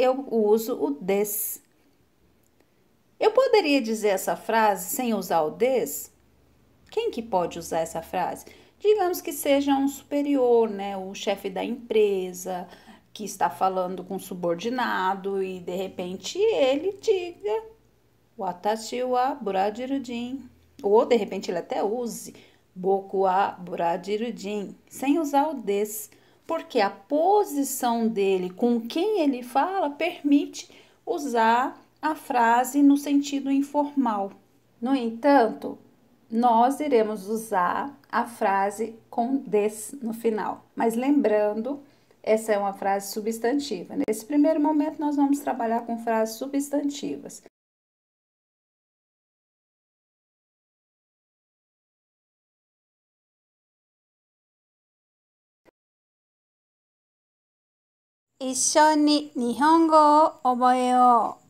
eu uso o des. Eu poderia dizer essa frase sem usar o des? Quem que pode usar essa frase? Digamos que seja um superior, né, o chefe da empresa, que está falando com um subordinado e de repente ele diga watashi wa buradirudin. Ou de repente ele até use boku wa buradirudin, sem usar o des porque a posição dele com quem ele fala permite usar a frase no sentido informal. No entanto, nós iremos usar a frase com des no final, mas lembrando, essa é uma frase substantiva. Nesse primeiro momento, nós vamos trabalhar com frases substantivas. 一緒に日本語を覚えよう。